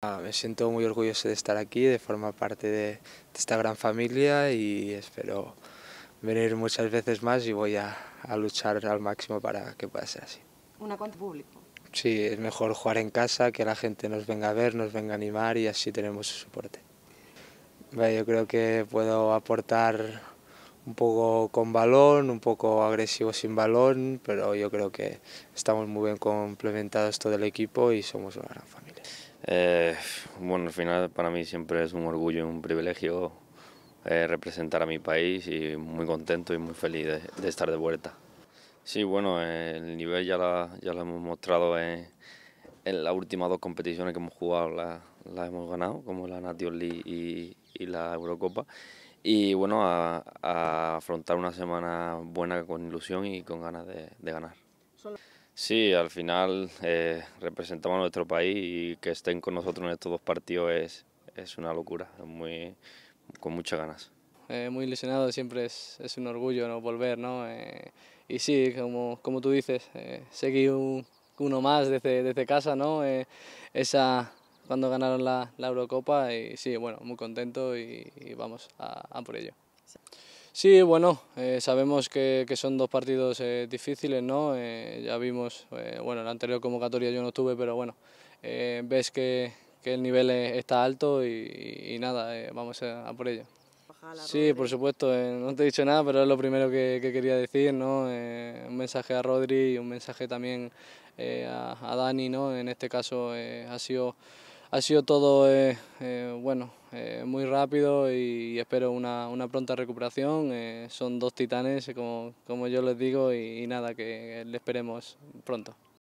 Ah, me siento muy orgulloso de estar aquí, de formar parte de, esta gran familia y espero venir muchas veces más y voy a, luchar al máximo para que pueda ser así. ¿Una cuenta público? Sí, es mejor jugar en casa, que la gente nos venga a ver, nos venga a animar y así tenemos su soporte. yo creo que puedo aportar un poco con balón, un poco agresivo sin balón, pero yo creo que estamos muy bien complementados todo el equipo y somos una gran familia. Eh, bueno, al final para mí siempre es un orgullo y un privilegio eh, representar a mi país y muy contento y muy feliz de, estar de vuelta. Sí, bueno, el nivel ya, ya lo hemos mostrado en, en, las últimas dos competiciones que hemos jugado, las la hemos ganado, como la Nation League y, la Eurocopa. Y bueno, a, afrontar una semana buena con ilusión y con ganas de ganar. Sí, al final eh, representamos a nuestro país y que estén con nosotros en estos dos partidos es, es una locura, muy, con muchas ganas. Eh, muy ilusionado, siempre es, es, un orgullo ¿no? volver, ¿no? Eh, y sí, como, como tú dices, seguir uno más desde, desde casa, ¿no? esa, cuando ganaron la, Eurocopa y sí, bueno, muy contento y, vamos a, por ello. Sí, bueno, eh, sabemos que, que, son dos partidos eh, difíciles, ¿no? Eh, ya vimos, bueno, la anterior convocatoria yo no tuve, pero bueno, ves que, que, el nivel está alto y, y nada, vamos a, por ello. Sí, por supuesto, no te he dicho nada, pero es lo primero que, quería decir, ¿no? un mensaje a Rodri y un mensaje también a, a, Dani, ¿no? En este caso ha sido ha sido todo eh, eh, bueno, eh, muy rápido y espero una, una pronta recuperación. son dos titanes, como, como yo les digo, y nada, que le esperemos pronto.